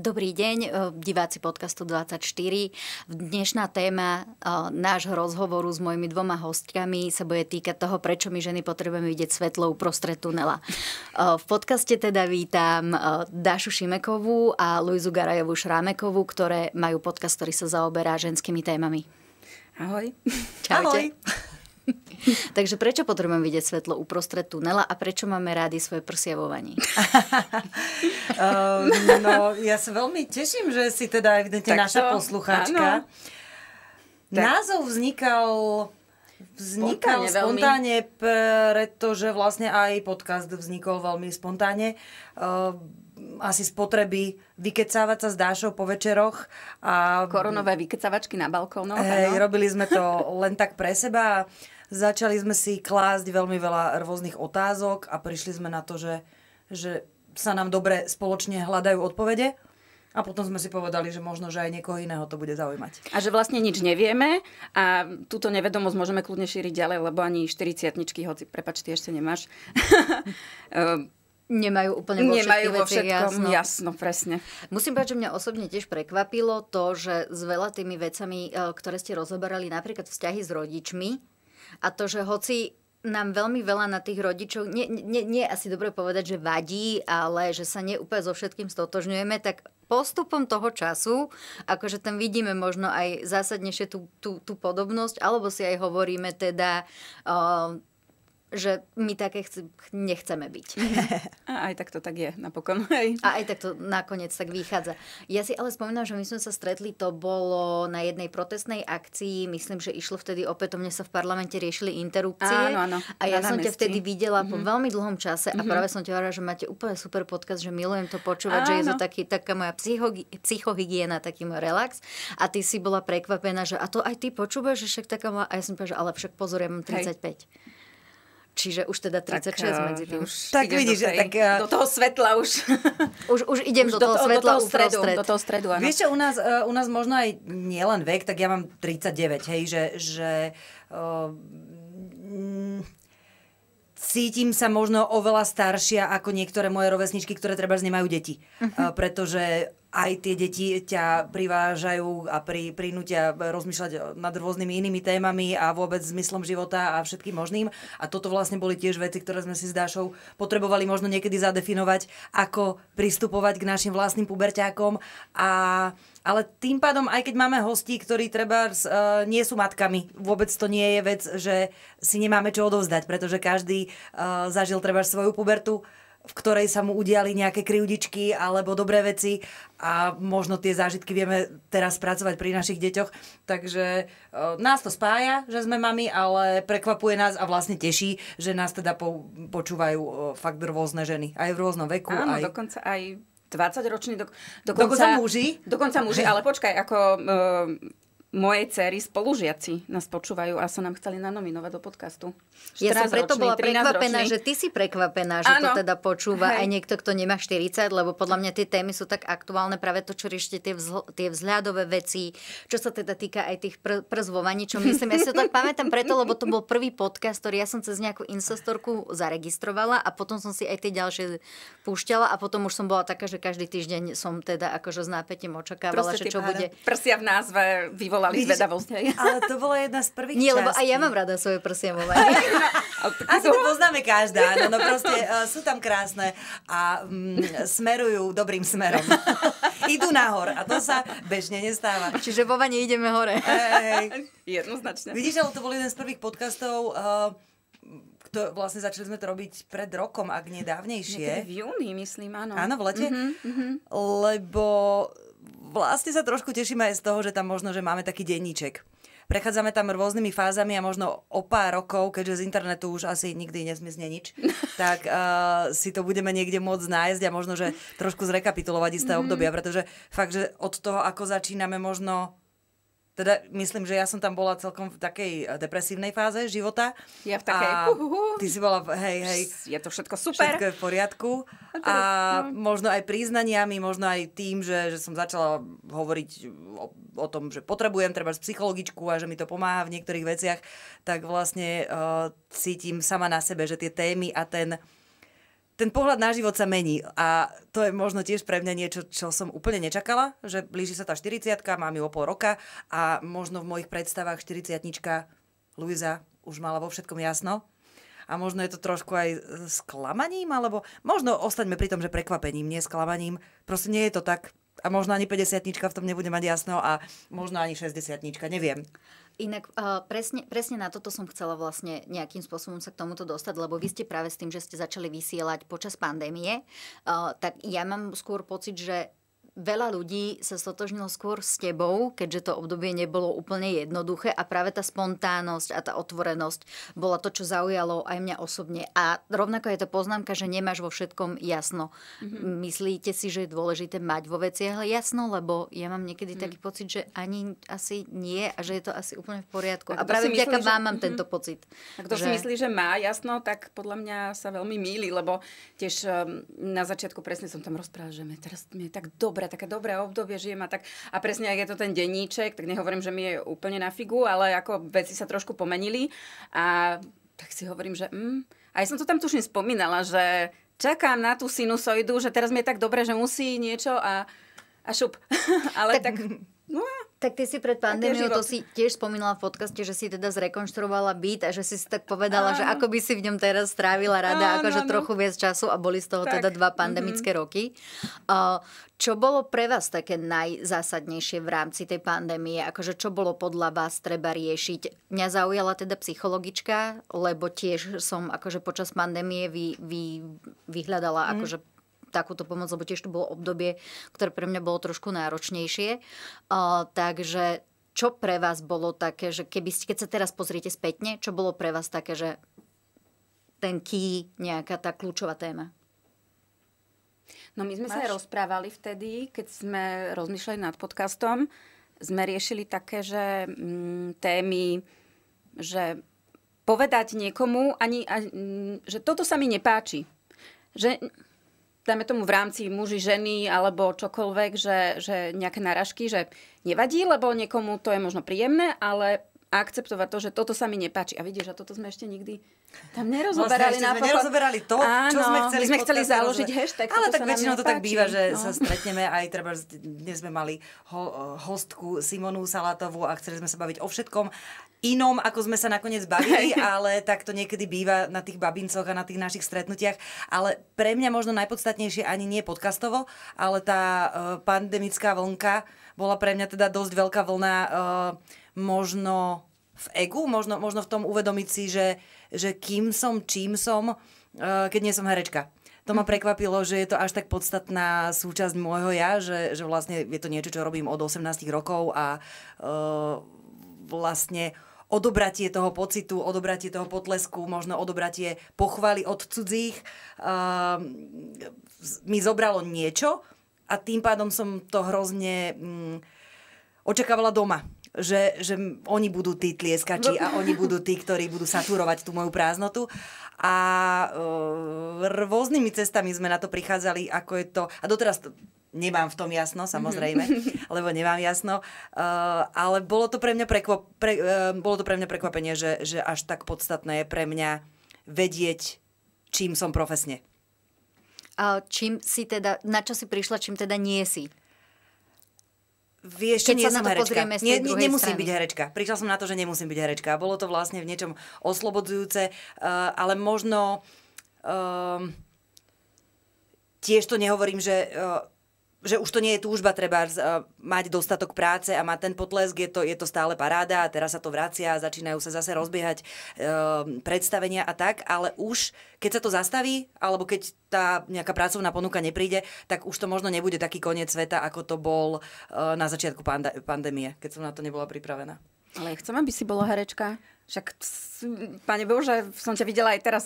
Dobrý deň, e, diváci podcastu 24. Dnešná téma e, nášho rozhovoru s mojimi dvoma hostkami sa bude týkať toho, prečo my ženy potrebujeme vidieť svetlo uprostred tunela. E, v podcaste teda vítam Dašu Šimekovú a Luizu Garajovú Šrámekovú, ktoré majú podcast, ktorý sa zaoberá ženskými témami. Ahoj. Čaute. Ahoj. Takže prečo potrebujem vidieť svetlo uprostred tunela a prečo máme rádi svoje prsia vo vani? uh, no, ja sa veľmi teším, že si teda evidentne naša posluchačka. poslucháčka. Názov vznikal Vznikal spontánne, spontánne pretože vlastne aj podcast vznikol veľmi spontánne. Uh, asi z potreby vykecávať sa s Dášou po večeroch. A... Koronové vykecavačky na balkónu. Hej, robili sme to len tak pre seba začali sme si klásť veľmi veľa rôznych otázok a prišli sme na to, že, že sa nám dobre spoločne hľadajú odpovede. A potom sme si povedali, že možno, že aj niekoho iného to bude zaujímať. A že vlastne nič nevieme a túto nevedomosť môžeme kľudne šíriť ďalej, lebo ani 40 hoci prepač, ty ešte nemáš, ehm, nemajú úplne vo nemajú vo všetkom jasno. jasno, presne. Musím povedať, že mňa osobne tiež prekvapilo to, že s veľa tými vecami, e, ktoré ste rozoberali, napríklad vzťahy s rodičmi a to, že hoci nám veľmi veľa na tých rodičov, nie, nie, nie asi dobre povedať, že vadí, ale že sa neúplne so všetkým stotožňujeme, tak postupom toho času, akože tam vidíme možno aj zásadnejšie tú, tú, tú podobnosť, alebo si aj hovoríme teda, uh, že my také chc- nechceme byť. A aj tak to tak je napokon. Hej. A aj tak to nakoniec tak vychádza. Ja si ale spomínam, že my sme sa stretli, to bolo na jednej protestnej akcii, myslím, že išlo vtedy opätovne sa v parlamente riešili interrupcie. Áno, áno. A ja som námestí. ťa vtedy videla mm-hmm. po mhm. veľmi dlhom čase mm-hmm. a mhm. práve som ťa hovorila, že máte úplne super podcast, že milujem to počúvať, áno. že je to taký, taká moja psychogi- psychohygiena, taký môj relax. A ty si bola prekvapená, že a to aj ty počúvaš, že však taká moja... A ja som povedala, že ale však pozor, ja mám 35. Hej. Čiže už teda 36 tak, eh, medzi tým. No. Už tak vidíš, do, tej, tak, eh, do toho svetla už. už, už idem už do, toho do toho svetla, do toho stredu. Do toho stredu áno. Vieš čo, u nás, uh, u nás možno aj nielen vek, tak ja mám 39, hej, že, že uh, cítim sa možno oveľa staršia ako niektoré moje rovesničky, ktoré treba nemajú deti. Uh-huh. Uh, pretože aj tie deti ťa privážajú a pri, prinútia rozmýšľať nad rôznymi inými témami a vôbec zmyslom života a všetkým možným. A toto vlastne boli tiež veci, ktoré sme si s Dášou potrebovali možno niekedy zadefinovať, ako pristupovať k našim vlastným puberťákom. A, ale tým pádom, aj keď máme hostí, ktorí treba uh, nie sú matkami, vôbec to nie je vec, že si nemáme čo odovzdať, pretože každý uh, zažil treba svoju pubertu, uh, v ktorej sa mu udiali nejaké krivdičky alebo dobré veci a možno tie zážitky vieme teraz pracovať pri našich deťoch. Takže e, nás to spája, že sme mami, ale prekvapuje nás a vlastne teší, že nás teda po, počúvajú e, fakt rôzne ženy. Aj v rôznom veku. Áno, aj... dokonca aj 20 ročný, Do, dokonca, dokonca muži. Dokonca muži, ale počkaj, ako e, mojej cery spolužiaci nás počúvajú a sa nám chceli nanominovať do podcastu. Ja som preto bola prekvapená, ročný. že ty si prekvapená, že ano. to teda počúva Hej. aj niekto, kto nemá 40, lebo podľa mňa tie témy sú tak aktuálne, práve to, čo riešite, tie, vzl- tie vzhľadové veci, čo sa teda týka aj tých pr- przvovaní, čo myslím, ja si to tak pamätám preto, lebo to bol prvý podcast, ktorý ja som cez nejakú instastorku zaregistrovala a potom som si aj tie ďalšie púšťala a potom už som bola taká, že každý týždeň som teda akože s nápetím očakávala, Proste že čo bude. Prsia v názve vyvol- vyvolali Vidíš, zvedavosť. Hej. Ale to bola jedna z prvých Nie, lebo aj ja mám rada svoje prosiemovanie. Asi to poznáme každá. No, no proste uh, sú tam krásne a mm, smerujú dobrým smerom. Idú nahor a to sa bežne nestáva. Čiže vo vani ideme hore. Hey. Jednoznačne. Vidíš, ale to bol jeden z prvých podcastov, uh, e, to vlastne začali sme to robiť pred rokom, ak nie dávnejšie. Niekedy v júni, myslím, áno. Áno, v lete? Mm-hmm, mm-hmm. Lebo vlastne sa trošku tešíme aj z toho, že tam možno, že máme taký denníček. Prechádzame tam rôznymi fázami a možno o pár rokov, keďže z internetu už asi nikdy nezmizne nič, tak uh, si to budeme niekde môcť nájsť a možno, že trošku zrekapitulovať isté mm. obdobia, pretože fakt, že od toho, ako začíname možno teda myslím, že ja som tam bola celkom v takej eh, depresívnej fáze života. Ja v takej... A ty si bola, hej, hej. Je to všetko super. Všetko je v poriadku. A no. možno aj priznaniami, možno aj tým, že, že som začala hovoriť o, o tom, že potrebujem treba psychologičku a že mi to pomáha v niektorých veciach, tak vlastne uh, cítim sama na sebe, že tie témy a ten ten pohľad na život sa mení a to je možno tiež pre mňa niečo, čo som úplne nečakala, že blíži sa tá 40 mám ju o pol roka a možno v mojich predstavách 40 Luisa už mala vo všetkom jasno. A možno je to trošku aj sklamaním, alebo možno ostaňme pri tom, že prekvapením, nie sklamaním. Proste nie je to tak. A možno ani 50 v tom nebude mať jasno a možno ani 60 neviem. Inak uh, presne, presne na toto som chcela vlastne nejakým spôsobom sa k tomuto dostať, lebo vy ste práve s tým, že ste začali vysielať počas pandémie, uh, tak ja mám skôr pocit, že Veľa ľudí sa stotožnilo skôr s tebou, keďže to obdobie nebolo úplne jednoduché a práve tá spontánnosť a tá otvorenosť bola to, čo zaujalo aj mňa osobne. A rovnako je to poznámka, že nemáš vo všetkom jasno. Mm-hmm. Myslíte si, že je dôležité mať vo veciach jasno, lebo ja mám niekedy mm. taký pocit, že ani asi nie a že je to asi úplne v poriadku. A, a práve vďaka myslí, vám že... mám mm-hmm. tento pocit. A kto že... si myslí, že má jasno, tak podľa mňa sa veľmi míli, lebo tiež um, na začiatku presne som tam rozprávala, že mi teraz mi je tak dobre aj také dobré obdobie, žijem a tak. A presne, ak je to ten denníček, tak nehovorím, že mi je úplne na figu, ale ako veci sa trošku pomenili. A tak si hovorím, že... Mm, aj som to tam tuším spomínala, že čakám na tú sinusoidu, že teraz mi je tak dobre, že musí niečo a, a šup. ale tak... tak no, tak ty si pred pandémiou, to si tiež spomínala v podcaste, že si teda zrekonštruovala byt a že si si tak povedala, áno. že ako by si v ňom teraz strávila rada, áno, akože áno. trochu viac času a boli z toho tak. teda dva mhm. pandemické mm-hmm. roky. Uh, čo bolo pre vás také najzásadnejšie v rámci tej pandémie? Akože čo bolo podľa vás treba riešiť? Mňa zaujala teda psychologička, lebo tiež som akože počas pandémie vy, vy, vyhľadala mm. akože takúto pomoc, lebo tiež to bolo obdobie, ktoré pre mňa bolo trošku náročnejšie. Uh, takže čo pre vás bolo také, že keby, keď sa teraz pozriete spätne, čo bolo pre vás také, že ten key, nejaká tá kľúčová téma? No my sme Máš? sa rozprávali vtedy, keď sme rozmýšľali nad podcastom. Sme riešili také, že mm, témy, že povedať niekomu, ani, ani, mm, že toto sa mi nepáči. Že dajme tomu v rámci muži, ženy alebo čokoľvek, že, že nejaké náražky, že nevadí, lebo niekomu to je možno príjemné, ale akceptovať to, že toto sa mi nepáči. A vidíš, že toto sme ešte nikdy tam nerozoberali. Vlastne, sme nerozoberali to, Áno, čo sme chceli. My sme chceli založiť hashtag. Ale tak väčšinou to tak býva, že no. sa stretneme aj treba, dnes sme mali ho, hostku Simonu Salatovú a chceli sme sa baviť o všetkom inom, ako sme sa nakoniec bavili, ale tak to niekedy býva na tých babincoch a na tých našich stretnutiach. Ale pre mňa možno najpodstatnejšie ani nie podcastovo, ale tá uh, pandemická vlnka bola pre mňa teda dosť veľká vlna uh, možno v egu, možno, možno v tom uvedomiť si, že, že kým som, čím som, uh, keď nie som herečka. To ma mhm. prekvapilo, že je to až tak podstatná súčasť môjho ja, že, že vlastne je to niečo, čo robím od 18 rokov a uh, vlastne odobratie toho pocitu, odobratie toho potlesku, možno odobratie pochvaly od cudzích uh, mi zobralo niečo a tým pádom som to hrozne um, očakávala doma že, že oni budú tí tlieskači a oni budú tí, ktorí budú saturovať tú moju prázdnotu. A e, rôznymi cestami sme na to prichádzali, ako je to... A doteraz to, nemám v tom jasno, samozrejme, mm-hmm. lebo nemám jasno, e, ale bolo to pre mňa, prekvap, pre, e, bolo to pre mňa prekvapenie, že, že až tak podstatné je pre mňa vedieť, čím som profesne. A čím si teda, na čo si prišla, čím teda nie si? Vieš, Keď nie sa na to pozrieme z tej ne, Nemusím strany. byť herečka. Prišla som na to, že nemusím byť herečka. Bolo to vlastne v niečom oslobodzujúce, uh, ale možno... Uh, tiež to nehovorím, že... Uh, že už to nie je túžba treba e, mať dostatok práce a mať ten potlesk, je to, je to stále paráda a teraz sa to vracia a začínajú sa zase rozbiehať e, predstavenia a tak, ale už keď sa to zastaví, alebo keď tá nejaká pracovná ponuka nepríde, tak už to možno nebude taký koniec sveta, ako to bol e, na začiatku pande- pandémie, keď som na to nebola pripravená. Ale chcem, aby si bola herečka. Však, pane Bože, som ťa videla aj teraz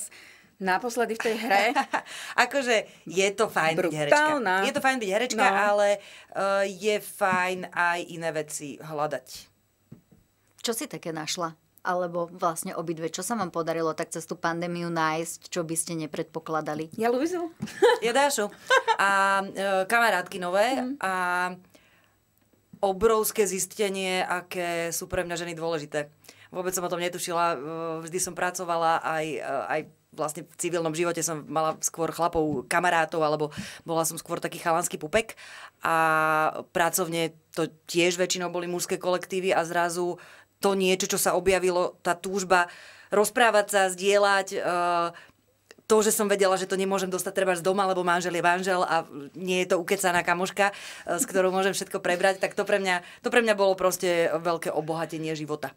naposledy v tej hre. akože je to fajn Brutálna. byť herečka. Je to fajn byť herečka, no. ale uh, je fajn aj iné veci hľadať. Čo si také našla? Alebo vlastne obidve, čo sa vám podarilo tak cez tú pandémiu nájsť, čo by ste nepredpokladali? Ja Luizu. ja Dášu. A e, kamarátky nové. Mm. A obrovské zistenie, aké sú pre mňa ženy dôležité. Vôbec som o tom netušila. Eh, vždy som pracovala aj, aj vlastne v civilnom živote som mala skôr chlapov kamarátov, alebo bola som skôr taký chalanský pupek. A pracovne to tiež väčšinou boli mužské kolektívy a zrazu to niečo, čo sa objavilo, tá túžba rozprávať sa, zdieľať, e, to, že som vedela, že to nemôžem dostať treba z doma, lebo manžel je manžel a nie je to ukecaná kamoška, e, s ktorou môžem všetko prebrať, tak to pre mňa, to pre mňa bolo proste veľké obohatenie života.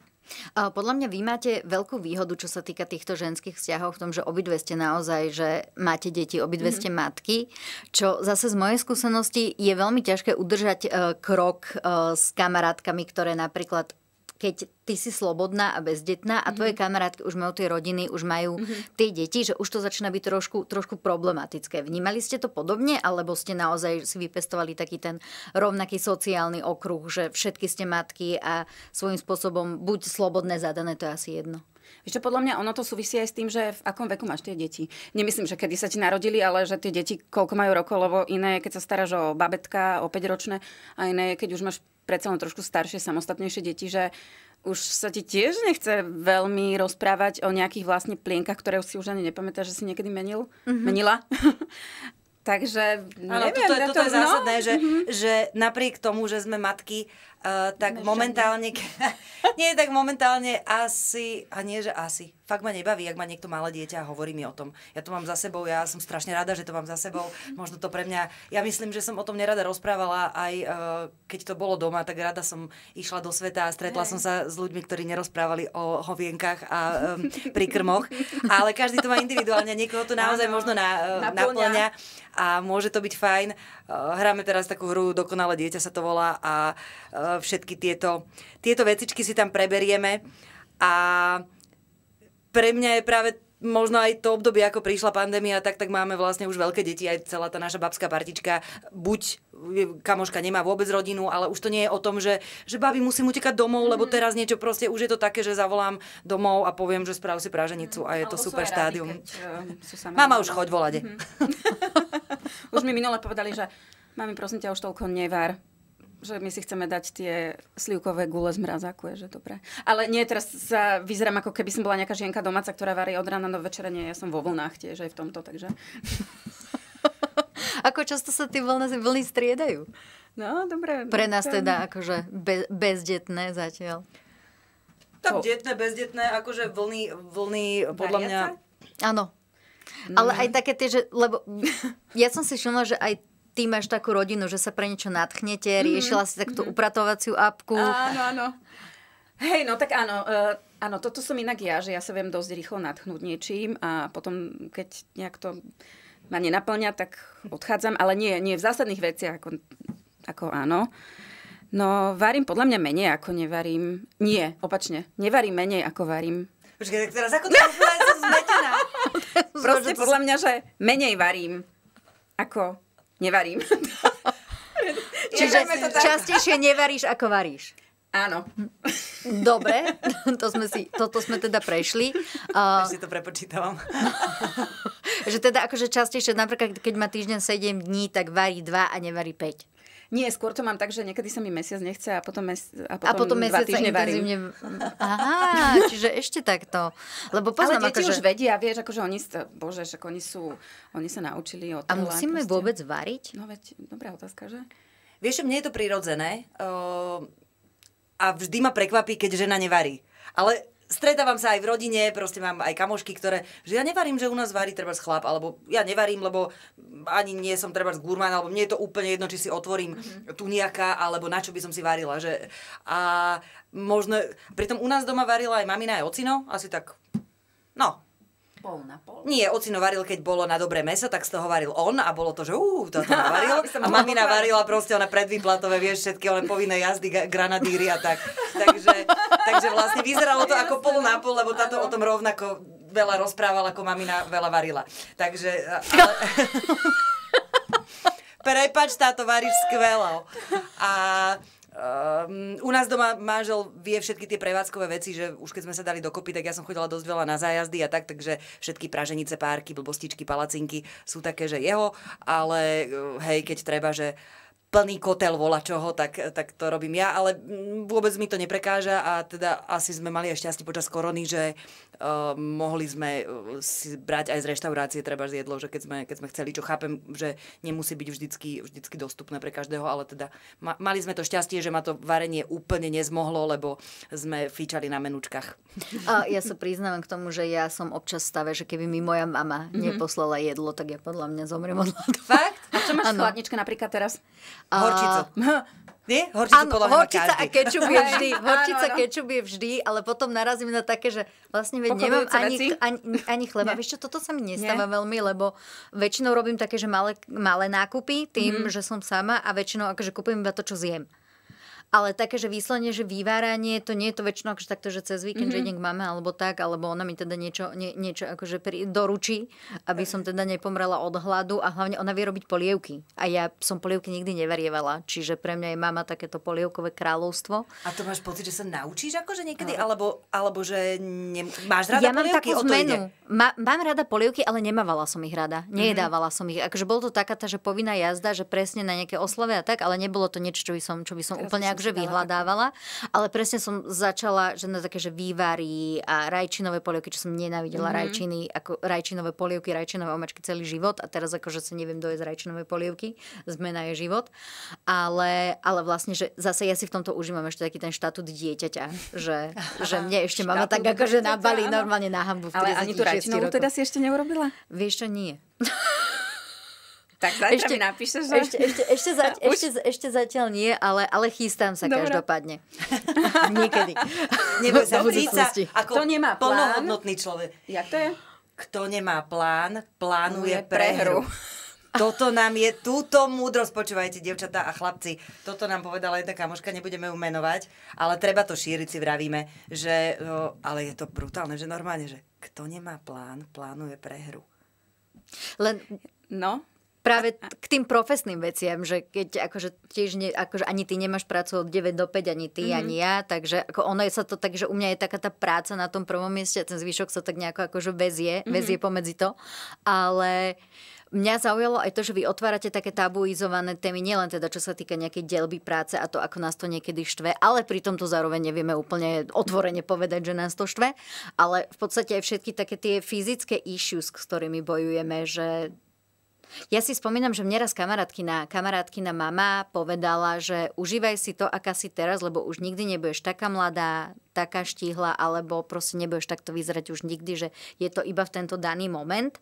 Podľa mňa vy máte veľkú výhodu, čo sa týka týchto ženských vzťahov v tom, že obidve ste naozaj, že máte deti, obidve mm-hmm. ste matky, čo zase z mojej skúsenosti je veľmi ťažké udržať e, krok e, s kamarátkami, ktoré napríklad keď ty si slobodná a bezdetná a mm-hmm. tvoje mhm. kamarátky už majú tie rodiny, už majú mm-hmm. tie deti, že už to začína byť trošku, trošku problematické. Vnímali ste to podobne, alebo ste naozaj si vypestovali taký ten rovnaký sociálny okruh, že všetky ste matky a svojím spôsobom buď slobodné zadané, to je asi jedno? Ešte podľa mňa ono to súvisí aj s tým, že v akom veku máš tie deti. Nemyslím, že kedy sa ti narodili, ale že tie deti koľko majú rokov, lebo iné je, keď sa staráš o babetka, o 5-ročné a iné je, keď už máš predsa len trošku staršie, samostatnejšie deti, že už sa ti tiež nechce veľmi rozprávať o nejakých vlastne plienkach, ktoré si už ani nepamätáš, že si niekedy menil, mm-hmm. menila. Takže neviem. toto, je, toto je no? zásadné, no? že, mm-hmm. že napriek tomu, že sme matky Eh, tak Mešanie. momentálne, nie, tak momentálne asi, a nie, že asi, fakt ma nebaví, ak má niekto malé dieťa a hovorí mi o tom. Ja to mám za sebou, ja som strašne rada, že to mám za sebou, možno to pre mňa, ja myslím, že som o tom nerada rozprávala, aj uh, keď to bolo doma, tak rada som išla do sveta a stretla hey. som sa s ľuďmi, ktorí nerozprávali o hovienkach a um, krmoch. ale každý to má individuálne, niekoho to naozaj možno na, uh, naplňa a môže to byť fajn. Uh, hráme teraz takú hru Dokonale dieťa sa to volá a uh, Eh, všetky tieto, tieto vecičky si tam preberieme a pre mňa je práve možno aj to obdobie, ako prišla pandémia, tak, tak máme vlastne už veľké deti, aj celá tá naša babská partička, buď kamoška nemá vôbec rodinu, ale už to nie je o tom, že, že babi musím utekať domov, lebo mhm. teraz niečo proste, už je to také, že zavolám domov a poviem, že sprav si práženicu a je mhm. to super štádium. Keď, eh, Mama už choď volade. Mhm. už mi minule povedali, že mami prosím ťa už toľko nevar, že my si chceme dať tie slivkové gule z mrazáku, je že dobré. Ale nie, teraz sa vyzerám ako keby som bola nejaká žienka domáca, ktorá varí od rána do večera. Nie, ja som vo vlnách tiež aj v tomto, takže... ako často sa tie vlny, vlny striedajú? No, dobre. No, Pre nás tam... teda akože be, bezdetné zatiaľ. Tam detné, bezdetné, akože vlny, vlny podľa Variace? mňa... Áno. No. Ale aj také tie, že, lebo ja som si všimla, že aj ty máš takú rodinu, že sa pre niečo natchnete, mhm. riešila si takto mhm. upratovaciu apku. Áno, áno. Hej, no tak áno, uh, áno, toto som inak ja, že ja sa viem dosť rýchlo natchnúť niečím a potom, keď nejak to ma nenaplňa, tak odchádzam, ale nie, nie v zásadných veciach, ako, ako áno. No, varím podľa mňa menej, ako nevarím. Nie, opačne. Nevarím menej, ako varím. Počkaj, tak teraz ako to zmetená? Proste podľa mňa, že menej varím, ako nevarím. Čiže častejšie nevaríš, ako varíš. Áno. Dobre, to sme si, toto sme teda prešli. Uh, si to prepočítavam. že teda akože častejšie, napríklad keď má týždeň 7 dní, tak varí 2 a nevarí 5. Nie, skôr to mám tak, že niekedy sa mi mesiac nechce a potom, mes, a potom, a potom mesiac sa intenzívne... Aha, čiže ešte takto. Lebo poznám, Ale deti akože... už vedia, vieš, akože oni, bože, že oni sú, oni sa naučili od A musíme proste. vôbec variť? No veď, dobrá otázka, že? Vieš, mne je to prirodzené uh, a vždy ma prekvapí, keď žena nevarí. Ale stretávam sa aj v rodine, proste mám aj kamošky, ktoré, že ja nevarím, že u nás varí treba chlap, alebo ja nevarím, lebo ani nie som treba gurmán, alebo mne je to úplne jedno, či si otvorím mm-hmm. tuniaka, alebo na čo by som si varila. Že... A možno, pritom u nás doma varila aj mamina, aj ocino, asi tak, no, Pol na pol? Nie, ocino varil, keď bolo na dobré meso, tak z toho varil on a bolo to, že ú, to navaril. a mamina varila proste ona predvýplatové, vieš, všetky len povinné jazdy, granadíry a tak. Takže, takže vlastne vyzeralo to ako pol na pol, lebo táto o tom rovnako veľa rozprávala, ako mamina veľa varila. Takže... Ale... Prepač, táto varíš skvelo. A Um, u nás doma manžel vie všetky tie prevádzkové veci, že už keď sme sa dali dokopy, tak ja som chodila dosť veľa na zájazdy a tak, takže všetky praženice, párky, blbostičky, palacinky sú také, že jeho, ale eh, hej, keď treba, že plný kotel vola čoho, tak, tak to robím ja, ale mm, vôbec mi to neprekáža a teda asi sme mali aj šťastie počas korony, že Ehm, mohli sme e, si brať aj z reštaurácie treba z jedlo, že keď sme, keď sme chceli, čo chápem, že nemusí byť vždycky, vždycky dostupné pre každého, ale teda ma, mali sme to šťastie, že ma to varenie úplne nezmohlo, lebo sme fíčali na menučkách. A ja sa priznávam k tomu, že ja som občas stave, že keby mi moja mama mm-hmm. neposlala jedlo, tak ja podľa mňa zomriem od hladu. Fakt? A čo máš v chladničke napríklad teraz? Horčicu. Nie? Horčicu ano, podľa horčica a kečup je vždy. Horčica, Áno, kečup je vždy, ale potom narazím na také, že vlastne veď nemám ani, ani, ani chleba. Vieš čo, toto sa mi nestáva Nie. veľmi, lebo väčšinou robím také, že malé, malé nákupy tým, mm. že som sama a väčšinou akože kúpim iba to, čo zjem ale také, že výslovne, že vyváranie, to nie je to väčšinou akože takto, že cez víkend, mm-hmm. že mhm. k mame alebo tak, alebo ona mi teda niečo, nie, niečo akože pri, doručí, aby som teda nepomrela od hladu a hlavne ona vie robiť polievky. A ja som polievky nikdy nevarievala, čiže pre mňa je mama takéto polievkové kráľovstvo. A to máš pocit, že sa naučíš akože niekedy, no. alebo, alebo že ne... máš rada ja mám polievku, takú zmenu. Má, mám rada polievky, ale nemávala som ich rada. Nejedávala mm-hmm. som ich. Akože bolo to taká tá, že povinná jazda, že presne na nejaké oslave a tak, ale nebolo to niečo, čo by som, čo by som úplne takže vyhľadávala. Ale presne som začala, že na také, že vývary a rajčinové polievky, čo som nenávidela mm-hmm. rajčiny, ako rajčinové polievky, rajčinové omačky celý život a teraz akože sa neviem dojesť rajčinové polievky, zmena je život. Ale, ale vlastne, že zase ja si v tomto užívam ešte taký ten štatút dieťaťa, že, že mne ešte mama tak akože nabalí normálne na hambu. Ale ani tú rajčinovú teda si ešte neurobila? Vieš čo, nie. Tak zatiaľ ešte, mi napíšeš. Že... Ešte, ešte, ešte, za, ešte, ešte zatiaľ nie, ale, ale chystám sa Dobre. každopádne. Niekedy. Nebo sa, sa ako to nemá plán. plnohodnotný človek. Jak to je? Kto nemá plán, plánuje prehru. prehru. Toto nám je, túto múdrosť, počúvajte, devčatá a chlapci, toto nám povedala jedna kamoška, nebudeme ju menovať, ale treba to šíriť, si vravíme, že, no, ale je to brutálne, že normálne, že kto nemá plán, plánuje prehru. Len, no, Práve k tým profesným veciam, že keď akože tiež ne, akože ani ty nemáš prácu od 9 do 5, ani ty, mm-hmm. ani mhm. ja, takže ako ono je sa to tak, že u mňa je taká tá práca na tom prvom mieste a ten zvyšok sa tak nejako akože vezie, mm-hmm. vezie pomedzi to, ale mňa zaujalo aj to, že vy otvárate také tabuizované témy, nielen teda čo sa týka nejakej delby práce a to, ako nás to niekedy štve, ale pri tomto zároveň nevieme úplne otvorene povedať, že nás to štve, ale v podstate aj všetky také tie fyzické issues, s ktorými bojujeme, že ja si spomínam, že mne raz kamarátkina, kamarátkina mama povedala, že užívaj si to, aká si teraz, lebo už nikdy nebudeš taká mladá, taká štíhla, alebo proste nebudeš takto vyzerať už nikdy, že je to iba v tento daný moment.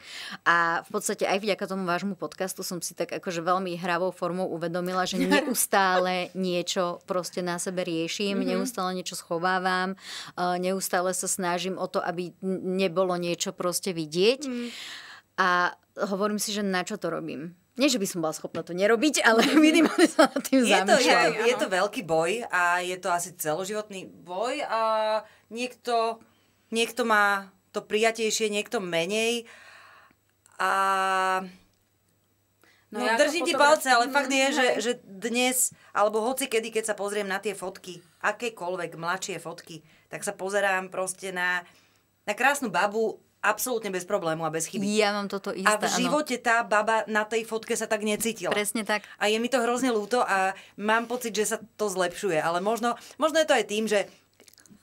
A v podstate aj vďaka tomu vášmu podcastu som si tak akože veľmi hravou formou uvedomila, že neustále niečo proste na sebe riešim, mm-hmm. neustále niečo schovávam, eh, neustále sa snažím o to, aby nebolo niečo proste vidieť. Mm a hovorím si, že na čo to robím. Nie, že by som bola schopná to nerobiť, ale minimálne sa nad tým je to, je, je to veľký boj a je to asi celoživotný boj a niekto, niekto má to prijatejšie, niekto menej a No, no ja držím ti fotografi- palce, ale fakt je, že, mhm, že dnes, alebo hoci kedy, keď sa pozriem na tie fotky, akékoľvek mladšie fotky, tak sa pozerám proste na, na krásnu babu absolútne bez problému a bez chyby. Ja mám toto isté, A v živote ano. tá baba na tej fotke sa tak necítila. Presne tak. A je mi to hrozne ľúto a mám pocit, že sa to zlepšuje. Ale možno, možno je to aj tým, že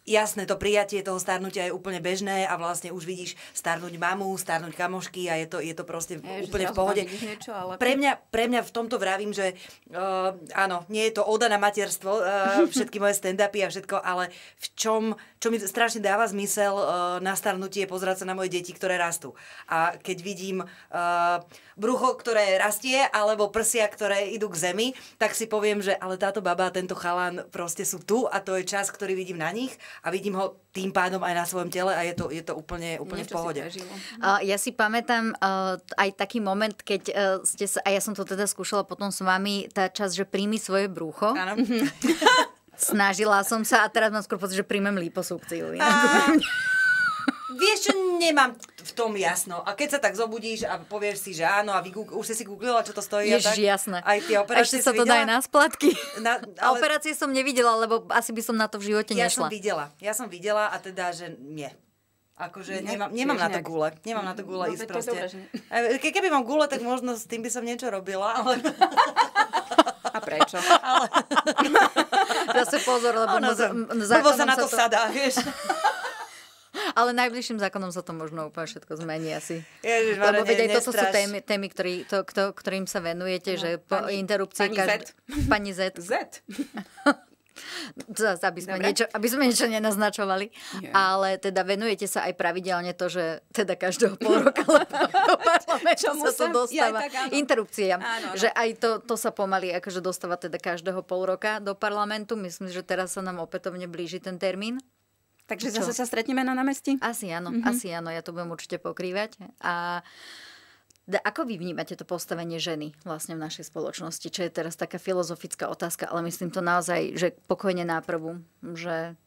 Jasné, to prijatie toho starnutia je úplne bežné a vlastne už vidíš starnúť mamu, starnúť kamošky a je to, je to proste je, úplne v pohode. Niečo, ale... pre, mňa, pre mňa v tomto vravím, že uh, áno, nie je to oda na materstvo, uh, všetky moje stand-upy a všetko, ale v čom, čo mi strašne dáva zmysel uh, na starnutie je pozerať sa na moje deti, ktoré rastú. A keď vidím uh, brucho, ktoré rastie, alebo prsia, ktoré idú k zemi, tak si poviem, že ale táto baba a tento chalán proste sú tu a to je čas, ktorý vidím na nich a vidím ho tým pádom aj na svojom tele a je to, je to úplne, úplne v pohode. Si uh, ja si pamätám uh, aj taký moment, keď uh, ste sa, a ja som to teda skúšala potom s vami, tá čas, že príjmi svoje brúcho. Áno. Snažila som sa a teraz mám skôr pocit, že príjmem liposukciu. Inak. A... Vieš čo, nemám v tom jasno. A keď sa tak zobudíš a povieš si, že áno, a vy, už si si googlila, čo to stojí. Ježiš, a tak, jasné. Aj tie operácie Ešte sa to dá aj na splatky. Na, ale... Operácie som nevidela, lebo asi by som na to v živote ja nešla. Ja som videla. Ja som videla a teda, že nie. Akože ne, nemám, nemám na to gule. Nemám na to gule no, ísť proste. Ke, keby mám gule, tak možno s tým by som niečo robila, ale... A prečo? Ale... Zase pozor, lebo, ono, m- m- lebo sa na to, to... sadá, vieš. Ale najbližším zákonom sa to možno úplne všetko zmení asi. Ježiš, Lebo veď aj toto sú témy, témy ktorý, to, kto, ktorým sa venujete, no, že po pani, interrupcii Pani každý... Z. Pani Z. Z. Zas, aby sme, niečo, aby sme niečo nenaznačovali. Yeah. Ale teda venujete sa aj pravidelne to, že teda každého pol roka do parlamentu Čomu sa to dostáva. Ja tak, áno. Interrupcia. Áno, áno. Že aj to, to sa pomaly akože dostáva teda každého pol roka do parlamentu. Myslím, že teraz sa nám opätovne blíži ten termín. Takže Čo? zase sa stretneme na námestí? Asi áno, mm-hmm. asi áno, ja to budem určite pokrývať. A ako vy vnímate to postavenie ženy vlastne v našej spoločnosti? Čo je teraz taká filozofická otázka, ale myslím to naozaj, že pokojne náprvu, že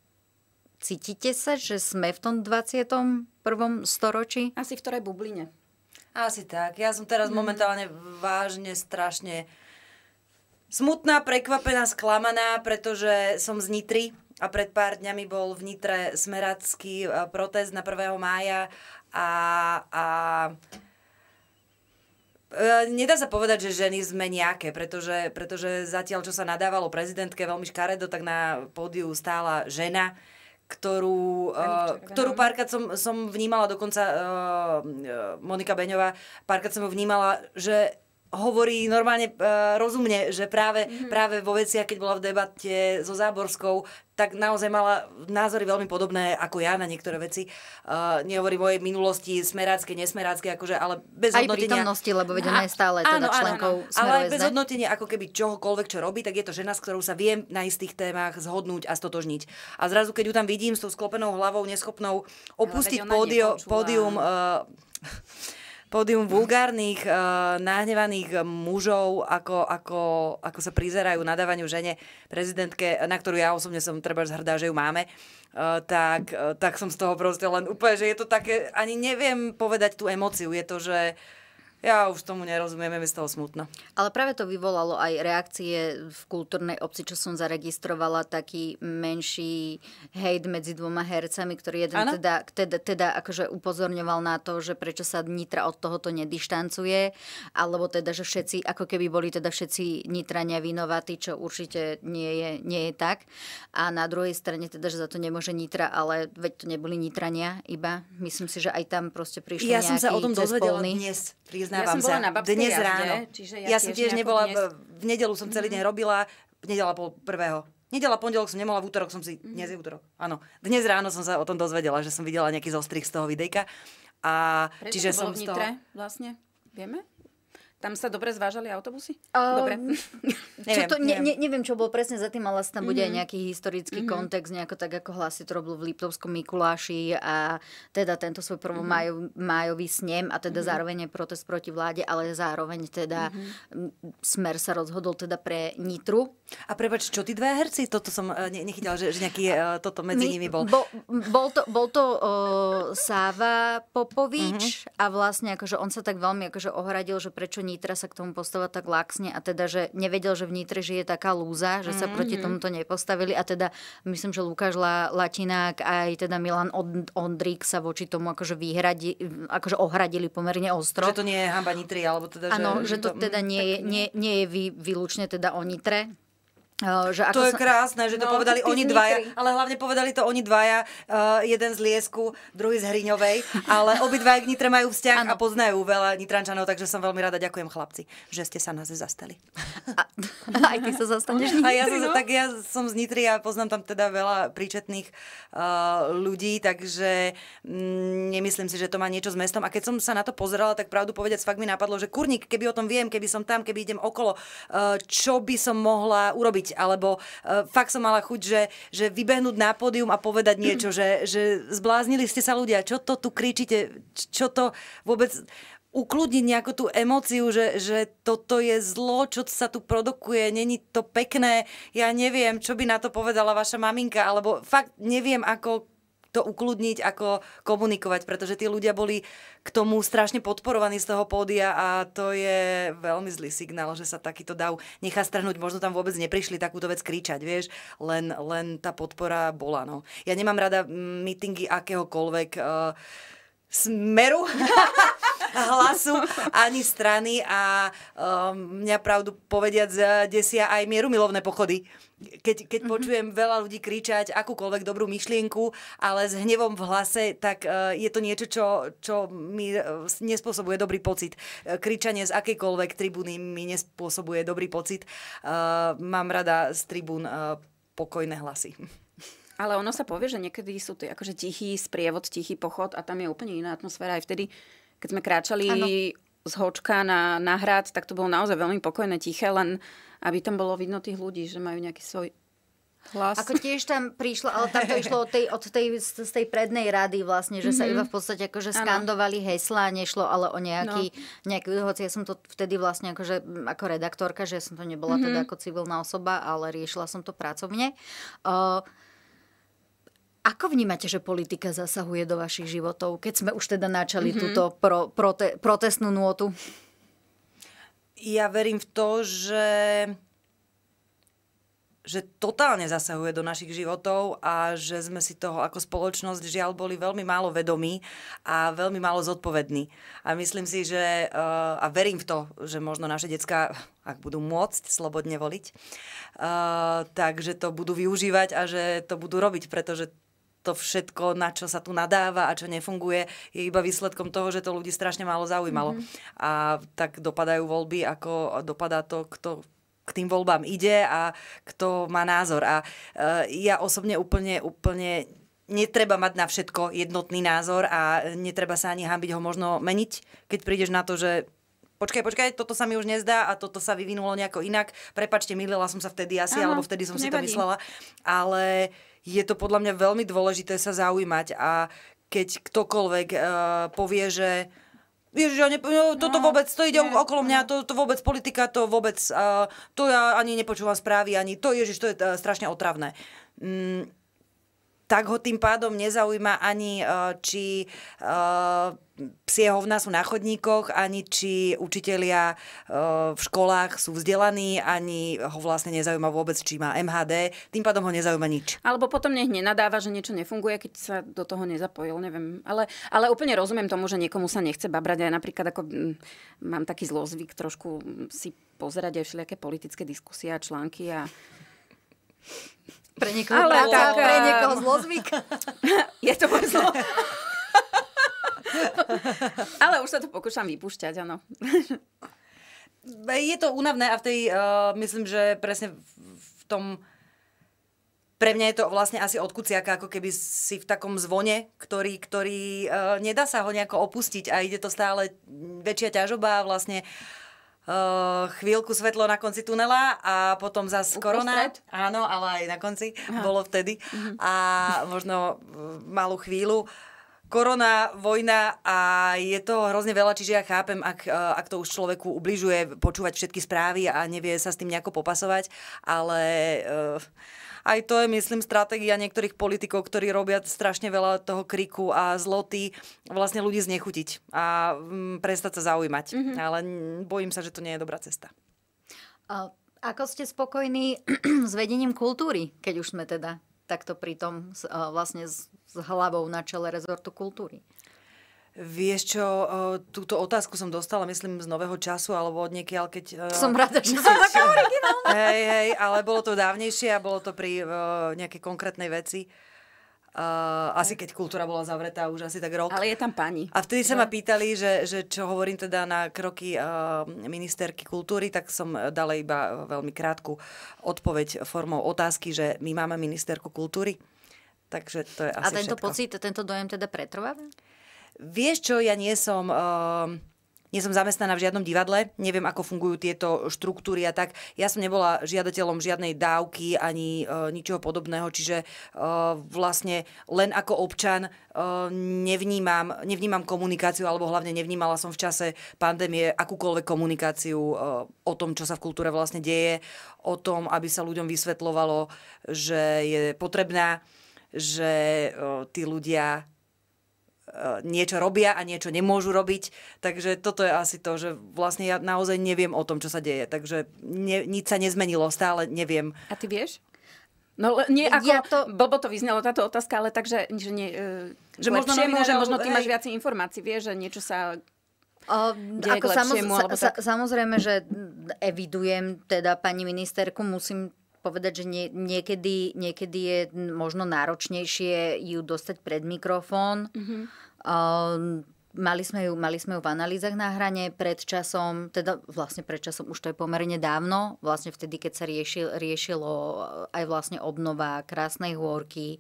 cítite sa, že sme v tom 21. storočí? Asi v ktorej bubline. Asi tak. Ja som teraz mhm. momentálne vážne, strašne smutná, prekvapená, sklamaná, pretože som z Nitry a pred pár dňami bol v Nitre smeracký e, protest na 1. mája a, a e, Nedá sa povedať, že ženy sme nejaké, pretože, pretože zatiaľ, čo sa nadávalo prezidentke veľmi škaredo, tak na pódiu stála žena, ktorú, uh, ktorú párkrát som, som vnímala, dokonca uh, Monika Beňová, párkrát som ju vnímala, že hovorí normálne e, rozumne, že práve, mm-hmm. práve vo veciach, keď bola v debate so Záborskou, tak naozaj mala názory veľmi podobné ako ja na niektoré veci. E, nehovorí mojej minulosti, smerácké, nesmerácké, akože, ale bez Aj hodnotenia... prítomnosti, lebo veď ona je stále teda áno, teda členkou áno, áno. Ale aj bez hodnotenia ako keby čohokoľvek, čo robí, tak je to žena, s ktorou sa viem na istých témach zhodnúť a stotožniť. A zrazu, keď ju tam vidím s tou sklopenou hlavou, neschopnou opustiť pódio, pódium... E, pódium vulgárnych, uh, nahnevaných mužov, ako, ako, ako sa prizerajú nadávaniu žene prezidentke, na ktorú ja osobne som treba hrdá, že ju máme, uh, tak, uh, tak som z toho proste len úplne, že je to také, ani neviem povedať tú emociu, je to, že uh, ja už tomu nerozumiem, je z toho smutno. Ale práve to vyvolalo aj reakcie v kultúrnej obci, čo som zaregistrovala, taký menší hejt medzi dvoma hercami, ktorý jeden ano? teda, teda, teda akože upozorňoval na to, že prečo sa Nitra od tohoto nedištancuje, alebo teda, že všetci, ako keby boli teda všetci Nitrania vinovatí, čo určite nie je, nie je tak. A na druhej strane teda, že za to nemôže Nitra, ale veď to neboli Nitrania iba. Myslím si, že aj tam proste prišli Ja som sa o tom dozvedela dnes, priznávam ja som bola sa, na dnes jazde, ráno. Čiže ja, ja som tiež nebola, dnes... v nedelu som celý deň mhm. robila, v nedela bol prvého. Nedela, pondelok som nemohla, v útorok som si... Mm-hmm. Dnes je útorok, áno. Dnes ráno som sa o tom dozvedela, že som videla nejaký zostrih z toho videjka. A Prečo čiže to bolo som vnitre, z toho... vlastne? Vieme? Tam sa dobre zvážali autobusy? Um, dobre. Čo to, neviem. Ne, neviem, čo bolo presne za tým, ale tam bude mm-hmm. aj mhm. nejaký historický mm-hmm. kontext, nejako tak ako hlasy to robil v Liptovskom Mikuláši a teda tento svoj prvomájový mhm. mm-hmm. májový snem a teda mm-hmm. zároveň je protest proti vláde, ale zároveň teda mm-hmm. Smer sa rozhodol teda pre Nitru. A prebač, čo tí dve herci? Toto som eh, ne, nechytala, že, že nejaký uh, toto medzi My, nimi bol. Bo, bol to, bol to uh, Sáva Popovič mm-hmm. a vlastne akože on sa tak veľmi akože ohradil, že prečo Nitru vnitra sa k tomu postavila tak laxne a teda, že nevedel, že v Nitre žije taká lúza, že sa mm-hmm. proti mhm. tomuto nepostavili a teda myslím, že Lukáš La, Latinák aj teda Milan Ondrík sa voči tomu akože, vyhradi, akože ohradili pomerne ostro. Že to nie je hamba Nitri, alebo teda... Áno, že, že to, teda mhm, nie, tak... je, nie, nie je vy, výlučne teda o Nitre, že ako to je krásne, že to no, povedali oni vnitri. dvaja, ale hlavne povedali to oni dvaja, uh, jeden z Liesku, druhý z Hriňovej, ale obidva k Nitre majú vzťah ano. a poznajú veľa Nitrančanov, takže som veľmi rada, ďakujem chlapci, že ste sa nás zastali. A, aj ty sa zastaneš a ja, som, tak ja som z Nitry a poznám tam teda veľa príčetných uh, ľudí, takže mm, nemyslím si, že to má niečo s mestom. A keď som sa na to pozerala, tak pravdu povedať, fakt mi napadlo, že kurník, keby o tom viem, keby som tam, keby idem okolo, uh, čo by som mohla urobiť späť, alebo uh, fakt som mala chuť, že, že vybehnúť na pódium a povedať niečo, že, že zbláznili ste sa ľudia, čo to tu kričíte, čo to vôbec ukludniť nejakú tú emóciu, že, že toto je zlo, čo sa tu produkuje, není to pekné, ja neviem, čo by na to povedala vaša maminka, alebo fakt neviem, ako to ukludniť, ako komunikovať, pretože tí ľudia boli k tomu strašne podporovaní z toho pódia a to je veľmi zlý signál, že sa takýto dav nechá strhnúť. Možno tam vôbec neprišli takúto vec kričať, vieš, len, len tá podpora bola. No. Ja nemám rada mítingy akéhokoľvek uh, smeru. hlasu ani strany a um, mňa pravdu povediac e, desia aj mierumilovné pochody. Keď, keď mm-hmm. počujem veľa ľudí kričať akúkoľvek dobrú myšlienku, ale s hnevom v hlase, tak uh, je to niečo, čo, čo mi uh, nespôsobuje dobrý pocit. Uh, kričanie z akejkoľvek tribúny mi nespôsobuje dobrý pocit. Uh, mám rada z tribún uh, pokojné hlasy. Ale ono sa povie, že niekedy sú to akože tichý sprievod, tichý pochod a tam je úplne iná atmosféra aj vtedy keď sme kráčali ano. z Hočka na, na hrad, tak to bolo naozaj veľmi pokojné, tiché, len aby tam bolo vidno tých ľudí, že majú nejaký svoj hlas. Ako tiež tam prišlo, ale tam to išlo od tej, od tej, z tej prednej rady vlastne, že mm-hmm. sa mhm. iba v podstate akože skandovali hesla, nešlo ale o nejaký, no. nejaký, hoci ja som to vtedy vlastne akože, ako redaktorka, že som to nebola mm-hmm. teda mhm. ako civilná osoba, ale riešila som to pracovne. Uh, ako vnímate, že politika zasahuje do vašich životov, keď sme už teda načali mm-hmm. túto pro, prote, protestnú nôtu? Ja verím v to, že že totálne zasahuje do našich životov a že sme si toho ako spoločnosť žiaľ boli veľmi málo vedomí a veľmi málo zodpovední. A myslím si, že eh, a verím v to, že možno naše decka, ak budú môcť slobodne voliť, eh, takže to budú využívať a že to budú robiť, pretože to všetko, na čo sa tu nadáva a čo nefunguje, je iba výsledkom toho, že to ľudí strašne málo zaujímalo. Mm-hmm. A tak dopadajú voľby, ako dopadá to, kto k tým voľbám ide a kto má názor. A e, ja osobne úplne, úplne netreba mať na všetko jednotný názor a netreba sa ani hábiť ho možno meniť, keď prídeš na to, že počkaj, počkaj, toto sa mi už nezdá a toto sa vyvinulo nejako inak. Prepačte, milila som sa vtedy asi, Aha, alebo vtedy som nevadí. si to myslela. Ale uh, je to podľa mňa veľmi dôležité sa zaujímať a keď ktokoľvek uh, povie, že Ježiš, ja nepo... no, toto no, vôbec, to ide nie, okolo mňa, to, to vôbec politika, to vôbec, uh, to ja ani nepočúvam správy, ani to, Ježiš, to je uh, strašne otravné. Mm, tak ho tým pádom nezaujíma ani, e, či e, psie hovna sú na chodníkoch, ani či učitelia e, v školách sú vzdelaní, ani ho vlastne nezaujíma vôbec, či má MHD, tým pádom ho nezaujíma nič. Alebo potom nech nenadáva, že niečo nefunguje, keď sa do toho nezapojil, neviem. Ale, ale úplne rozumiem tomu, že niekomu sa nechce babrať. Ja napríklad ako, mám taký zlozvyk trošku si pozerať aj všelijaké politické diskusie a články a pre niekoho ale práca, tak, pre eh, niekoho zlozvyk. Je to môj zlo. ale už sa to pokúšam vypúšťať, áno. je to únavné a v tej, uh, eh, myslím, že presne v tom, pre mňa je to vlastne asi od Kuciaka, ako keby si v takom zvone, ktorý, ktorý uh, nedá sa ho nejako opustiť a ide to stále väčšia ťažoba a vlastne uh, uh, chvíľku svetlo na konci tunela a potom zase korona. Áno, ale aj na konci Aha. bolo vtedy. Mhm. A možno malú chvíľu. Korona, vojna a je to hrozne veľa, čiže ja chápem, ak, e, ak to už človeku ubližuje počúvať všetky správy a nevie sa s tým nejako popasovať, ale... Uh, aj to je, myslím, stratégia niektorých politikov, ktorí robia strašne veľa toho kriku a zloty, vlastne ľudí znechutiť a mm, prestať sa zaujímať. Mm-hmm. Ale bojím sa, že to nie je dobrá cesta. A ako ste spokojní s vedením kultúry, keď už sme teda takto pri tom vlastne s hlavou na čele rezortu kultúry? Vieš čo, túto otázku som dostala, myslím, z Nového času alebo od niekiaľ, keď... E, som rada, že som taká originálna. Hej, hej, ale bolo to dávnejšie a bolo to pri e, nejakej konkrétnej veci. Uh, asi keď kultúra bola zavretá už asi tak rok. Ale je tam pani. A vtedy sa no. ma pýtali, že, že čo hovorím teda na kroky uh, ministerky kultúry, tak som dala iba veľmi krátku odpoveď formou otázky, že my máme ministerku kultúry. Takže to je asi A tento všetko. pocit, tento dojem teda pretrváva? Vieš čo, ja nie som... Uh, nie som zamestnaná v žiadnom divadle, neviem, ako fungujú tieto štruktúry a tak. Ja som nebola žiadateľom žiadnej dávky ani e, ničoho podobného, čiže e, vlastne len ako občan e, nevnímam, nevnímam komunikáciu, alebo hlavne nevnímala som v čase pandémie akúkoľvek komunikáciu e, o tom, čo sa v kultúre vlastne deje, o tom, aby sa ľuďom vysvetlovalo, že je potrebná, že e, tí ľudia E, niečo robia a niečo nemôžu robiť. Takže toto je asi to, že vlastne ja naozaj neviem o tom, čo sa deje. Takže ne, nič sa nezmenilo, stále neviem. A ty vieš? No nie ako, ja to... blbo to vyznelo táto otázka, ale takže, že nie, e, že možno, novinárov... že možno ty máš viac informácií, vieš, že niečo sa O, ako samoz, Sa, samozrejme, že evidujem teda pani ministerku, musím povedať, že nie, niekedy, niekedy je možno náročnejšie ju dostať pred mikrofón. Mm-hmm. Um, mali sme, ju, mali sme ju v analýzach na hrane pred časom, teda vlastne pred časom už to je pomerne dávno, vlastne vtedy, keď sa riešil, riešilo eh, aj vlastne obnova Krásnej hôrky,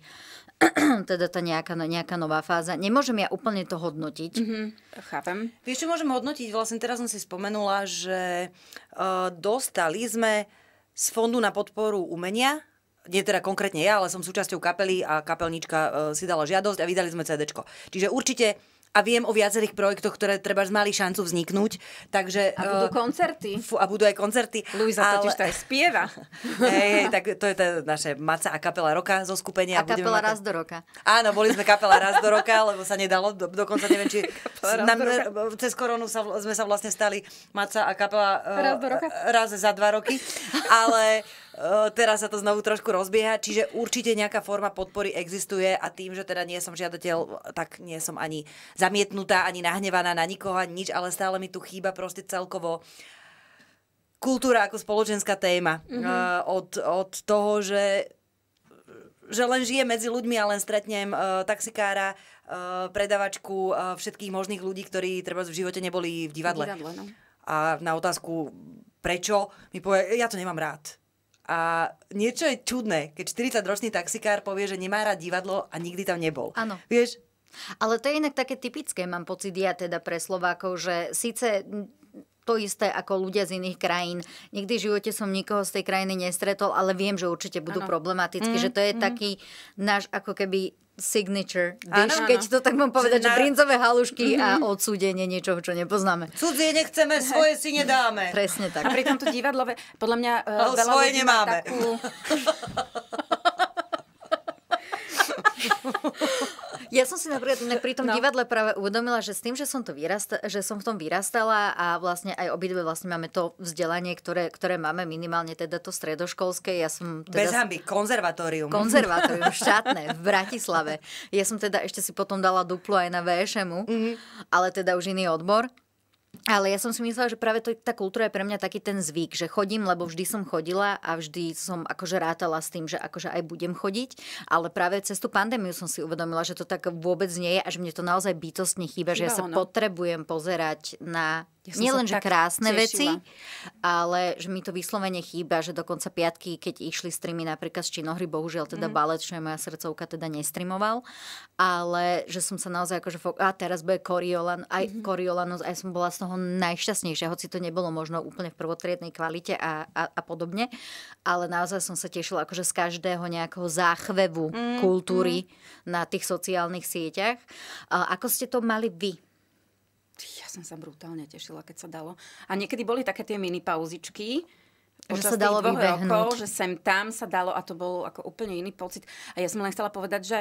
teda tá nejaká, nejaká nová fáza. Nemôžem ja úplne to hodnotiť. Mm-hmm, chápem. Vieš, čo môžem hodnotiť? Vlastne teraz som si spomenula, že uh, dostali sme z Fondu na podporu umenia, nie teda konkrétne ja, ale som súčasťou kapely a kapelnička e, si dala žiadosť a vydali sme CD. Čiže určite a viem o viacerých projektoch, ktoré treba mali šancu vzniknúť. Takže, a budú eh, koncerty. Fú, a budú aj koncerty. Luisa ale... totiž to aj spieva. Hej, tak to je tá naše maca a kapela roka zo skupenia. A, a kapela raz do roka. Áno, boli sme kapela raz do roka, lebo sa nedalo. Do, dokonca neviem, či na, nám, cez koronu sa, sme sa vlastne stali maca a kapela raz, do eh, roka? raz za dva roky. Ale Eh, teraz sa to znovu trošku rozbieha, čiže určite nejaká forma podpory existuje a tým, že teda nie som žiadateľ, tak nie som ani zamietnutá, ani nahnevaná na nikoho, ani nič, ale stále mi tu chýba proste celkovo kultúra ako spoločenská téma. Mm-hmm. Uh, od, od toho, že že len žije medzi ľuďmi a len stretnem uh, taxikára, uh, predavačku, uh, všetkých možných ľudí, ktorí treba v živote neboli v divadle. V divadle no. A na otázku prečo mi povie, ja to nemám rád a niečo je čudné, keď 40-ročný taxikár povie, že nemá rád divadlo a nikdy tam nebol. Áno. Vieš, ale to je inak také typické, mám pocit ja teda pre Slovákov, že síce to isté ako ľudia z iných krajín. Nikdy v živote som nikoho z tej krajiny nestretol, ale viem, že určite budú ano. problematicky, mm, že to je mm. taký náš ako keby signature dish, ano, ano. keď to tak mám povedať, že, že brinzové halušky mm-hmm. a odsúdenie niečoho, čo nepoznáme. Cudzie nechceme, svoje si nedáme. Presne tak. A pritom to divadlove, podľa mňa Ale eh, veľa svoje nemáme. Takú... ja som si napríklad pri tom no. divadle práve uvedomila, že s tým, že som, to vyrasta, že som v tom vyrastala a vlastne aj obidve vlastne máme to vzdelanie, ktoré, ktoré máme minimálne teda to stredoškolské. Ja som teda, Bez hamby, konzervatórium. Konzervatórium, štátne, v Bratislave. Ja som teda ešte si potom dala duplo aj na VŠMu, mm-hmm. ale teda už iný odbor. Ale ja som si myslela, že práve to, tá kultúra je pre mňa taký ten zvyk, že chodím, lebo vždy som chodila a vždy som akože rátala s tým, že akože aj budem chodiť, ale práve cez tú pandémiu som si uvedomila, že to tak vôbec nie je a že mne to naozaj bytostne chýba, chýba že ja sa ono. potrebujem pozerať na ja nielen, že krásne tešila. veci, ale že mi to vyslovene chýba, že dokonca piatky, keď išli streamy napríklad z činohry, bohužiaľ teda mm. balet, čo je moja srdcovka, teda nestrimoval, ale že som sa naozaj akože... A teraz bude Coriolan, aj mm-hmm. Coriolanus, aj som bola z toho toho najšťastnejšia, hoci to nebolo možno úplne v prvotriednej kvalite a, a, a podobne, ale naozaj som sa tešila akože z každého nejakého záchvevu mm, kultúry mm. na tých sociálnych sieťach. Ako ste to mali vy? Ja som sa brutálne tešila, keď sa dalo. A niekedy boli také tie mini pauzičky, že sa dalo rokov, že sem tam sa dalo a to bol ako úplne iný pocit. A ja som len chcela povedať, že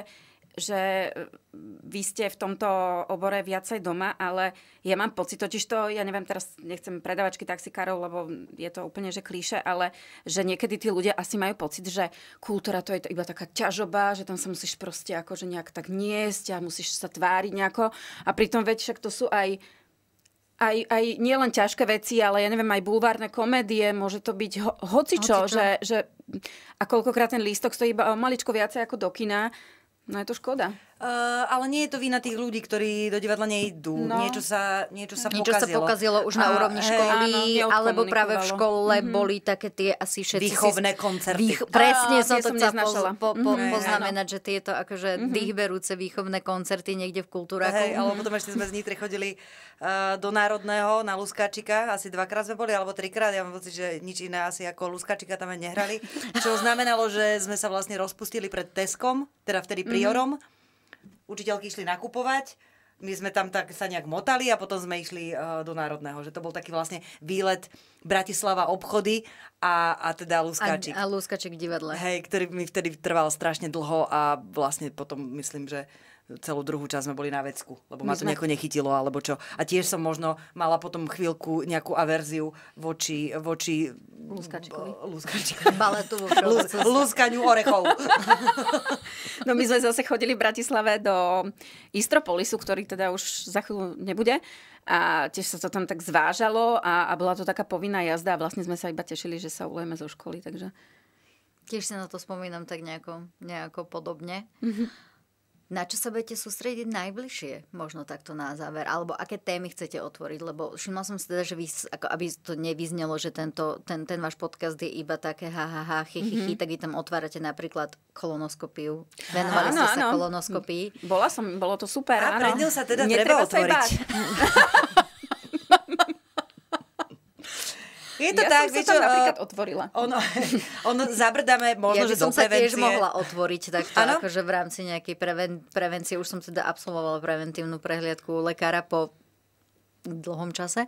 že e, vy ste v tomto obore viacej doma, ale ja mám pocit, totiž to, ja neviem, teraz nechcem predavačky taxikárov, lebo je to úplne, že klíše, ale že niekedy tí ľudia asi majú pocit, že kultúra to je iba taká ťažoba, že tam sa musíš proste akože nejak tak niesť a musíš sa tváriť nejako. A pritom veď však to sú aj aj, aj nielen ťažké veci, ale ja neviem, aj bulvárne komédie, môže to byť ho, hocičo, hocičo. Že, že a koľkokrát ten lístok stojí iba maličko viacej ako do kina No je to škoda. Eh, ale nie je to vina tých ľudí, ktorí do divadla nejdú. No. Niečo sa, niečo sa niečo pokazilo. sa pokazilo už na a, úrovni hej, školy, áno, alebo práve v škole mm-hmm. boli také tie asi všetci... Výchovné si... koncerty. Vých... Presne a, som to chcela po, po, po, mm-hmm. poznamenať, že tieto akože mm-hmm. dýchberúce výchovné koncerty niekde v kultúráku. Hej, mm-hmm. alebo potom ešte sme z Nitry chodili eh, do Národného na Luskačika, asi dvakrát sme boli, alebo trikrát, ja mám pocit, že nič iné asi ako Luskačika tam nehrali, čo znamenalo, že sme sa vlastne rozpustili pred Teskom, teda vtedy mhm. Priorom. Mm-hmm učiteľky išli nakupovať, my sme tam tak sa nejak motali a potom sme išli e, do Národného, že to bol taký vlastne výlet Bratislava obchody a, a teda Luskačik. A, a Luskačik divadle. Hej, ktorý mi vtedy trval strašne dlho a vlastne potom myslím, že celú druhú časť sme boli na vecku, lebo ma to nejako nechytilo alebo čo. A tiež som možno mala potom chvíľku nejakú averziu voči... voči Lúskačikovi. Lúskačikovi. Baletu orechov. no my sme zase chodili v Bratislave do Istropolisu, ktorý teda už za chvíľu nebude. A tiež sa to tam tak zvážalo a, a bola to taká povinná jazda a vlastne sme sa iba tešili, že sa ulejeme zo školy, takže... Tiež sa na to spomínam tak nejako, nejako podobne. Mm-hmm na čo sa budete sústrediť najbližšie? Možno takto na záver. Alebo aké témy chcete otvoriť? Lebo všimla som si teda, že vy, ako, aby to nevyznelo, že tento, ten, ten váš podcast je iba také ha, ha, ha, chy, chy, chy, mm-hmm. tak vy tam otvárate napríklad kolonoskopiu. Venovali ste sa kolonoskopii. Bola som, bolo to super. A áno. A sa teda Netreba treba otvoriť. Je to ja tak, som sa tam napríklad otvorila. Ono, ono zabrdáme možno, ja že som sa prevencie. tiež mohla otvoriť takto, ano? akože v rámci nejakej preven- prevencie. Už som teda absolvovala preventívnu prehliadku lekára po dlhom čase,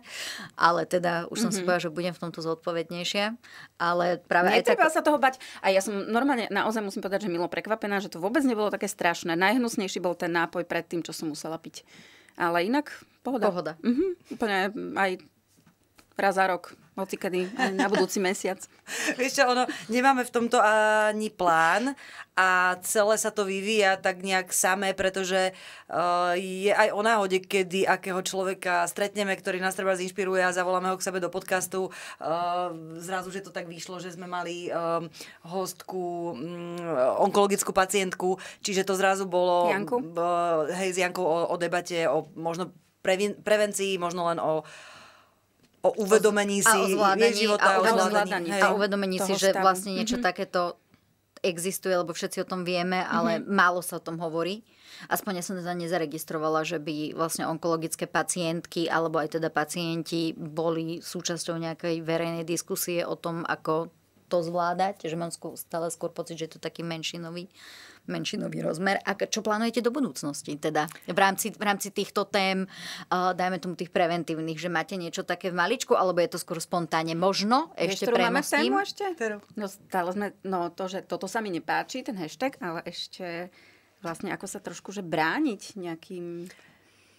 ale teda už som mm-hmm. si mhm. povedala, že budem v tomto zodpovednejšia, ale práve Nie aj tak... sa toho bať a ja som normálne, naozaj musím povedať, že milo prekvapená, že to vôbec nebolo také strašné. Najhnusnejší bol ten nápoj pred tým, čo som musela piť. Ale inak pohoda. Pohoda. Mm-hmm, úplne aj raz za rok Hocikedy, e, na budúci mesiac. Vieš čo, ono, nemáme v tomto ani plán a celé sa to vyvíja tak nejak samé, pretože uh, je aj o náhode, kedy akého človeka stretneme, ktorý nás treba zinšpiruje a zavoláme ho k sebe do podcastu. Uh, zrazu, že to tak vyšlo, že sme mali um, hostku, um, onkologickú pacientku, čiže to zrazu bolo... Janku? Uh, hej, s Jankou o, o debate, o možno prevencii, možno len o uh, o uvedomení si o života, a o hej, a uvedomení si, že vlastne niečo mm-hmm. takéto existuje, lebo všetci o tom vieme, ale mm-hmm. málo sa o tom hovorí. Aspoň ja som teda nezaregistrovala, že by vlastne onkologické pacientky alebo aj teda pacienti boli súčasťou nejakej verejnej diskusie o tom, ako to zvládať, že mám stále skôr pocit, že je to taký menšinový, menšinový rozmer. A čo plánujete do budúcnosti? Teda v rámci, v rámci týchto tém, uh, dajme tomu tých preventívnych, že máte niečo také v maličku, alebo je to skôr spontánne? Možno ešte Vieš, máme tému ešte? No stále sme, no to, že toto sa mi nepáči, ten hashtag, ale ešte vlastne ako sa trošku, že brániť nejakým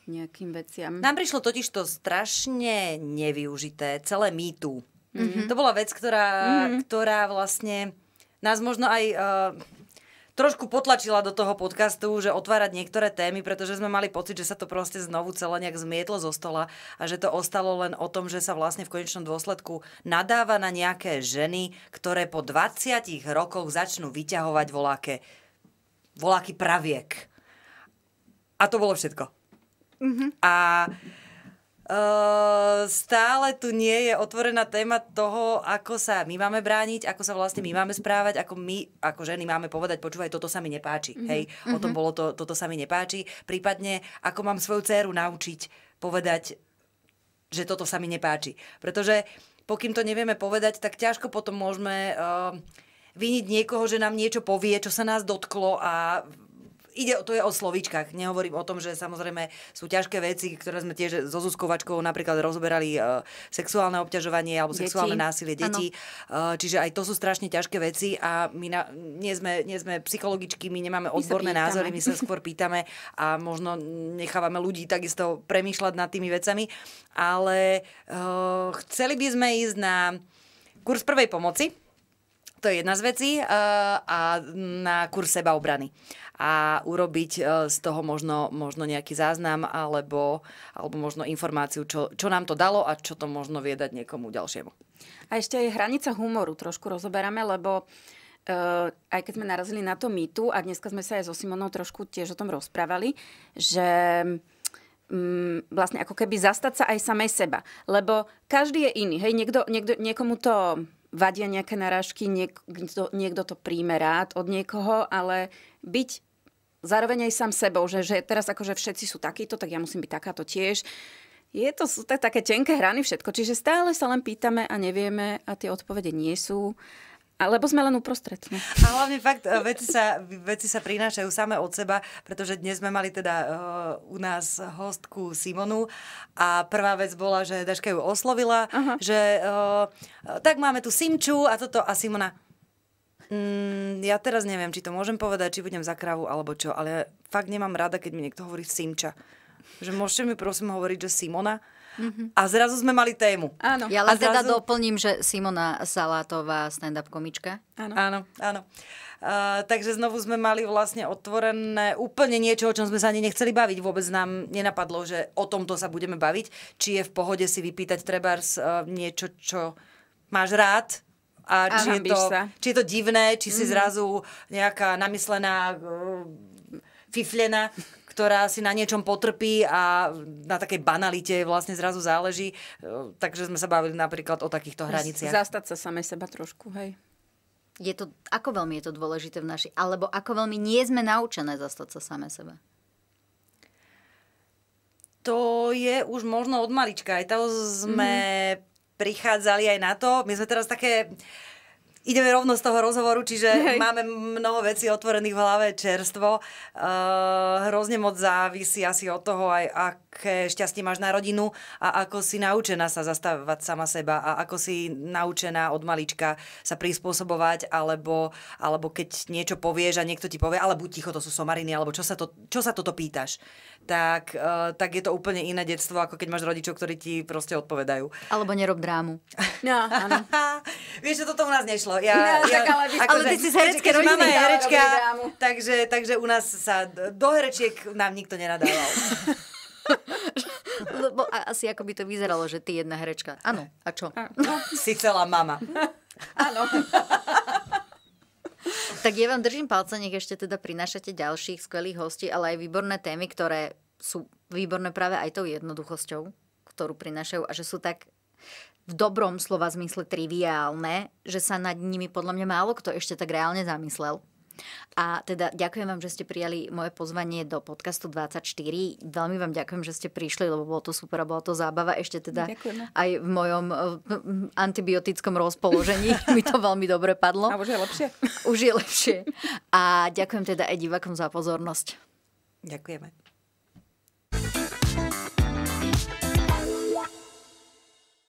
nejakým veciam. Nám prišlo totiž to strašne nevyužité, celé mýtu. Mm-hmm. To bola vec, ktorá, mm-hmm. ktorá vlastne nás možno aj uh, trošku potlačila do toho podcastu, že otvárať niektoré témy, pretože sme mali pocit, že sa to proste znovu celé nejak zmietlo zo stola a že to ostalo len o tom, že sa vlastne v konečnom dôsledku nadáva na nejaké ženy, ktoré po 20 rokoch začnú vyťahovať voláke, voláky praviek. A to bolo všetko. Mm-hmm. A Ehm, stále tu nie je otvorená téma toho, ako sa my máme brániť, ako sa vlastne my máme správať, ako my, ako ženy máme povedať, počúvaj, toto sa mi nepáči, mm-hmm. hej, mm-hmm. o tom mhm. bolo to, toto sa mi nepáči, prípadne ako mám svoju dceru naučiť povedať, že toto sa mi nepáči. Pretože pokým to nevieme povedať, tak ťažko potom môžeme uh, ehm, viniť niekoho, že nám niečo povie, čo sa nás dotklo a ide, to je o slovíčkach. Nehovorím o tom, že samozrejme sú ťažké veci, ktoré sme tiež so Zuzkovačkou napríklad rozoberali uh, sexuálne obťažovanie alebo deti. sexuálne násilie detí. Uh, čiže aj to sú strašne ťažké veci a my na, nie, sme, nie sme psychologičky, my nemáme odborné my názory, my sa skôr pýtame a možno nechávame ľudí takisto premýšľať nad tými vecami. Ale uh, chceli by sme ísť na kurz prvej pomoci. To je jedna z vecí. A na kurz sebaobrany a urobiť e, z toho možno, možno nejaký záznam alebo, alebo možno informáciu, čo, čo nám to dalo a čo to možno viedať niekomu ďalšiemu. A ešte aj hranica humoru trošku rozoberáme, lebo Uh, aj keď sme narazili na to mýtu a dneska sme sa aj so Simonou trošku tiež o tom rozprávali, že mm, vlastne ako keby zastať sa aj samej seba. Lebo každý je iný. Hej, niekto, niekto, niekomu to vadia nejaké narážky, niek- niekto, niekto to príjme rád od niekoho, ale byť zároveň aj sám sebou, že, že teraz akože všetci sú takíto, tak ja musím byť takáto tiež. Je to, sú to také tenké hrany všetko, čiže stále sa len pýtame a nevieme a tie odpovede nie sú. Alebo sme len uprostred. Ne? No. A hlavne fakt, e, veci sa, veci sa prinášajú same od seba, pretože dnes sme mali teda uh, u nás hostku Simonu a prvá vec bola, že Daška ju oslovila, Aha. že uh, tak máme tu Simču a toto a Simona Mm, ja teraz neviem, či to môžem povedať, či budem za kravu alebo čo, ale fakt nemám rada, keď mi niekto hovorí Simča. Že môžete mi prosím hovoriť, že Simona. Mm-hmm. A zrazu sme mali tému. Áno. Ja len teda zrazu... teda doplním, že Simona Salátová, stand-up komička. Áno, áno. áno. Uh, takže znovu sme mali vlastne otvorené úplne niečo, o čom sme sa ani nechceli baviť. Vôbec nám nenapadlo, že o tomto sa budeme baviť. Či je v pohode si vypýtať trebárs uh, niečo, čo máš rád, a či, je to, sa. či je to divné, či si mm-hmm. zrazu nejaká namyslená eh, fiflena, ktorá si na niečom potrpí a na takej banalite vlastne zrazu záleží. Eh, takže sme sa bavili napríklad o takýchto hraniciach. Zastať sa samej seba trošku, hej. Je to, ako veľmi je to dôležité v našej, alebo ako veľmi nie sme naučené zastať sa same seba? To je už možno od malička. Aj to sme mm prichádzali aj na to. My sme teraz také ideme rovno z toho rozhovoru, čiže Hej. máme mnoho vecí otvorených v hlave čerstvo. Uh, hrozne moc závisí asi od toho, aj aké šťastie máš na rodinu a ako si naučená sa zastávať sama seba a ako si naučená od malička sa prispôsobovať, alebo, alebo keď niečo povieš a niekto ti povie, ale buď ticho, to sú somariny, alebo čo sa, to, čo sa toto pýtaš, tak, uh, tak je to úplne iné detstvo, ako keď máš rodičov, ktorí ti proste odpovedajú. Alebo nerob drámu. No, áno. Vieš, že toto u nás nešlo ja, ja, ja, tak, ale, ale ty si z hereckej rodiny. Mama je herečka, takže, takže u nás sa do herečiek nám nikto nenadával. Lebo asi ako by to vyzeralo, že ty jedna herečka. Áno, a čo? A, no. Si celá mama. Áno. tak ja vám držím palce, nech ešte teda prinášate ďalších skvelých hostí, ale aj výborné témy, ktoré sú výborné práve aj tou jednoduchosťou, ktorú prinášajú a že sú tak v dobrom slova zmysle triviálne, že sa nad nimi podľa mňa málo kto ešte tak reálne zamyslel. A teda ďakujem vám, že ste prijali moje pozvanie do podcastu 24. Veľmi vám ďakujem, že ste prišli, lebo bolo to super a bola to zábava. Ešte teda Ďakujeme. aj v mojom eh, antibiotickom rozpoložení mi to veľmi dobre padlo. A už je lepšie. Už je lepšie. A ďakujem teda aj divakom za pozornosť. Ďakujeme.